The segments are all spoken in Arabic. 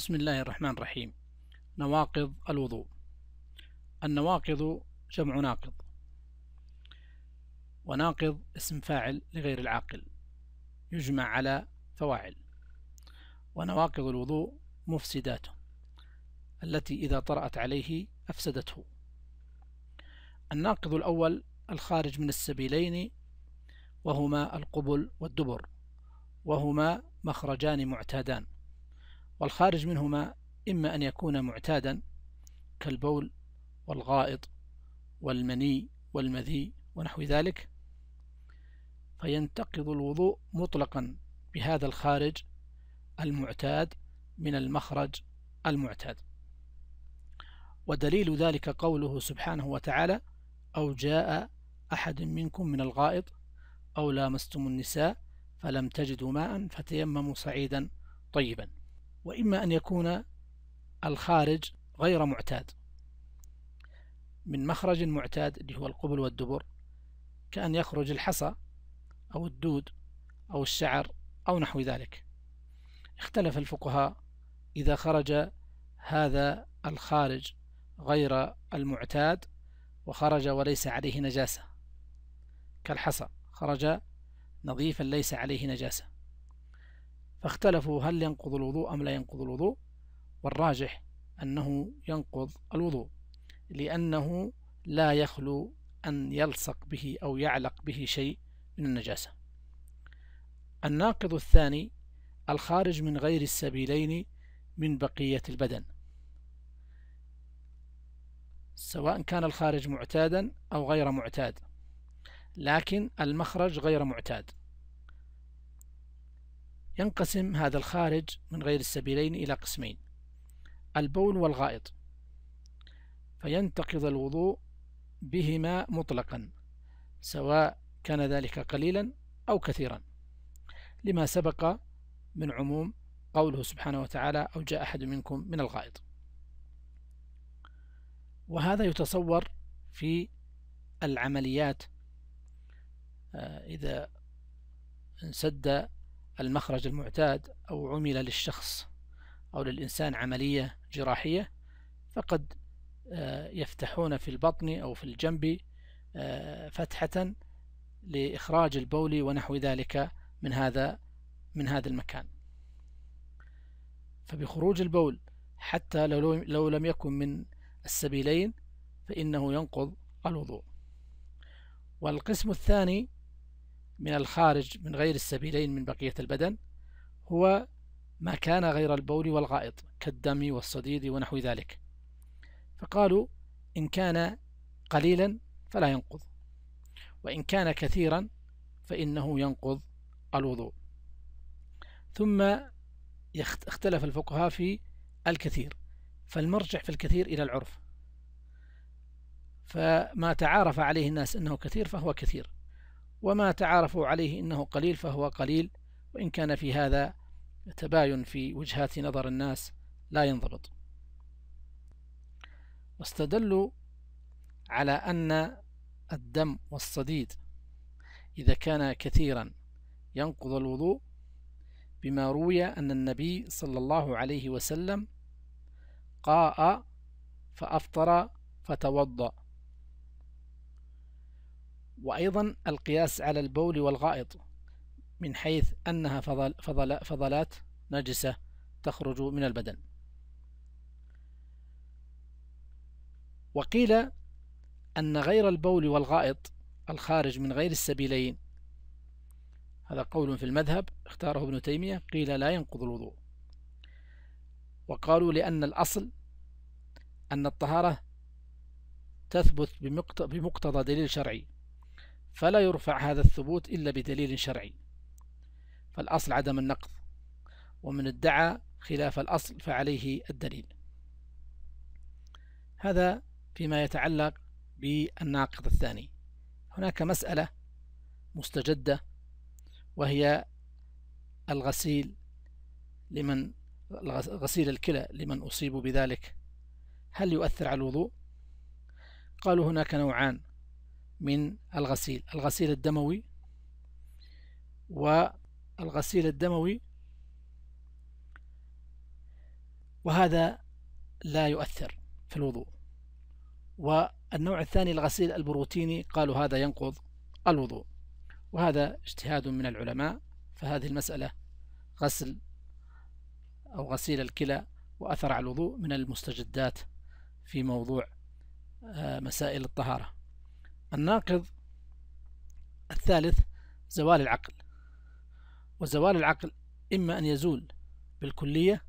بسم الله الرحمن الرحيم نواقض الوضوء النواقض جمع ناقض وناقض اسم فاعل لغير العاقل يجمع على فواعل ونواقض الوضوء مفسداته التي إذا طرأت عليه أفسدته الناقض الأول الخارج من السبيلين وهما القبل والدبر وهما مخرجان معتادان والخارج منهما إما أن يكون معتادا كالبول والغائط والمني والمذي ونحو ذلك فينتقض الوضوء مطلقا بهذا الخارج المعتاد من المخرج المعتاد ودليل ذلك قوله سبحانه وتعالى أو جاء أحد منكم من الغائط أو لامستم النساء فلم تجدوا ماء فتيمموا صعيدا طيبا وإما أن يكون الخارج غير معتاد من مخرج معتاد اللي هو القبل والدبر كأن يخرج الحصى أو الدود أو الشعر أو نحو ذلك اختلف الفقهاء إذا خرج هذا الخارج غير المعتاد وخرج وليس عليه نجاسة كالحصى خرج نظيفا ليس عليه نجاسة فاختلفوا هل ينقض الوضوء أم لا ينقض الوضوء والراجح أنه ينقض الوضوء لأنه لا يخلو أن يلصق به أو يعلق به شيء من النجاسة الناقض الثاني الخارج من غير السبيلين من بقية البدن سواء كان الخارج معتادا أو غير معتاد لكن المخرج غير معتاد ينقسم هذا الخارج من غير السبيلين إلى قسمين البول والغائط فينتقض الوضوء بهما مطلقا سواء كان ذلك قليلا أو كثيرا لما سبق من عموم قوله سبحانه وتعالى أو جاء أحد منكم من الغائط وهذا يتصور في العمليات آه، إذا انسد المخرج المعتاد أو عمل للشخص أو للإنسان عملية جراحية فقد آه، يفتحون في البطن أو في الجنب آه، فتحة لإخراج البول ونحو ذلك من هذا من هذا المكان فبخروج البول حتى لو, لم يكن من السبيلين فإنه ينقض الوضوء والقسم الثاني من الخارج من غير السبيلين من بقية البدن هو ما كان غير البول والغائط كالدم والصديد ونحو ذلك فقالوا إن كان قليلا فلا ينقض وإن كان كثيرا فإنه ينقض الوضوء ثم اختلف الفقهاء في الكثير فالمرجع في الكثير إلى العرف فما تعارف عليه الناس أنه كثير فهو كثير وما تعارفوا عليه إنه قليل فهو قليل وإن كان في هذا تباين في وجهات نظر الناس لا ينضبط واستدلوا على أن الدم والصديد إذا كان كثيرا ينقض الوضوء بما روي أن النبي صلى الله عليه وسلم قاء فأفطر فتوضأ وأيضا القياس على البول والغائط من حيث أنها فضل فضل فضلات نجسة تخرج من البدن وقيل أن غير البول والغائط الخارج من غير السبيلين هذا قول في المذهب اختاره ابن تيمية قيل لا ينقض الوضوء وقالوا لأن الأصل أن الطهارة تثبت بمقتضى دليل شرعي فلا يرفع هذا الثبوت إلا بدليل شرعي فالأصل عدم النقض ومن ادعى خلاف الأصل فعليه الدليل هذا فيما يتعلق بالناقض الثاني هناك مسألة مستجدة وهي الغسيل لمن غسيل الكلى لمن أصيب بذلك هل يؤثر على الوضوء؟ قالوا هناك نوعان من الغسيل الغسيل الدموي والغسيل الدموي وهذا لا يؤثر في الوضوء والنوع الثاني الغسيل البروتيني قالوا هذا ينقض الوضوء وهذا اجتهاد من العلماء فهذه المسألة غسل أو غسيل الكلى وأثر على الوضوء من المستجدات في موضوع آه، مسائل الطهارة الناقض الثالث زوال العقل وزوال العقل إما أن يزول بالكلية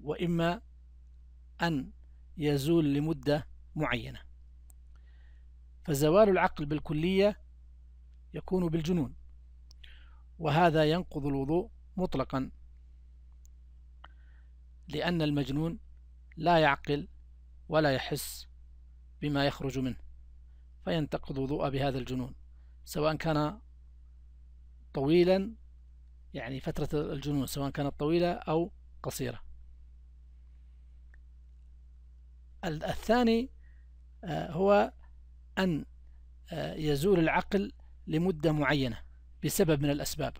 وإما أن يزول لمدة معينة فزوال العقل بالكلية يكون بالجنون وهذا ينقض الوضوء مطلقا لأن المجنون لا يعقل ولا يحس بما يخرج منه فينتقض وضوء بهذا الجنون سواء كان طويلا يعني فترة الجنون سواء كانت طويلة أو قصيرة الثاني آه، هو أن آه، يزول العقل لمدة معينة بسبب من الأسباب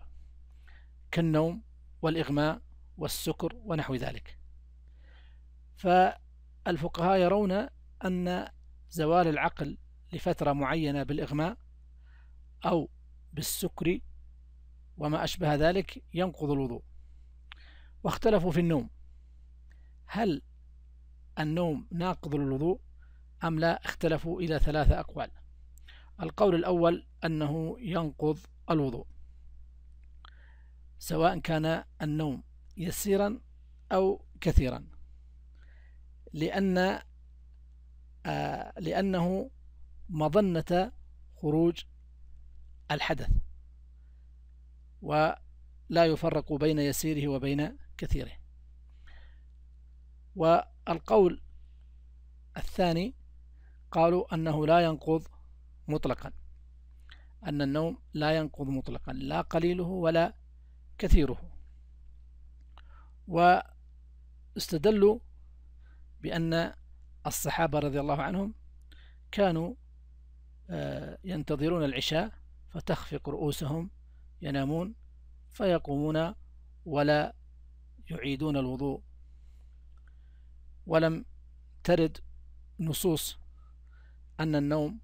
كالنوم والإغماء والسكر ونحو ذلك الفقهاء يرون أن زوال العقل لفترة معينة بالإغماء أو بالسكر وما أشبه ذلك ينقض الوضوء واختلفوا في النوم هل النوم ناقض للوضوء أم لا اختلفوا إلى ثلاثة أقوال القول الأول أنه ينقض الوضوء سواء كان النوم يسيرا أو كثيرا لأن آه، لأنه مظنة خروج الحدث ولا يفرق بين يسيره وبين كثيره والقول الثاني قالوا أنه لا ينقض مطلقا أن النوم لا ينقض مطلقا لا قليله ولا كثيره واستدلوا بأن الصحابة رضي الله عنهم كانوا آه، ينتظرون العشاء فتخفق رؤوسهم ينامون فيقومون ولا يعيدون الوضوء ولم ترد نصوص أن النوم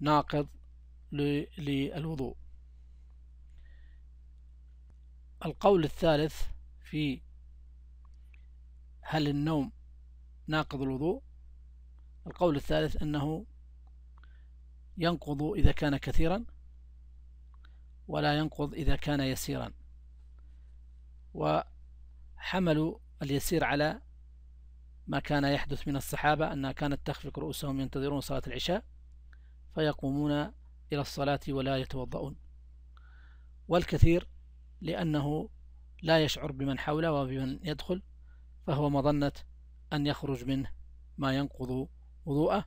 ناقض للوضوء القول الثالث في هل النوم ناقض الوضوء القول الثالث أنه ينقض إذا كان كثيرا ولا ينقض إذا كان يسيرا وحملوا اليسير على ما كان يحدث من الصحابة أنها كانت تخفق رؤوسهم ينتظرون صلاة العشاء فيقومون إلى الصلاة ولا يتوضؤون والكثير لأنه لا يشعر بمن حوله وبمن يدخل فهو مظنة أن يخرج منه ما ينقض وضوءه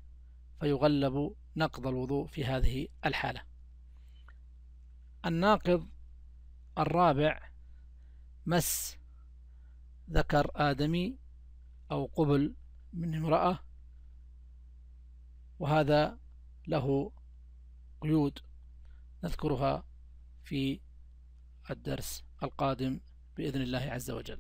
فيغلب نقض الوضوء في هذه الحالة الناقض الرابع مس ذكر آدمي أو قبل من امرأة وهذا له قيود نذكرها في الدرس القادم بإذن الله عز وجل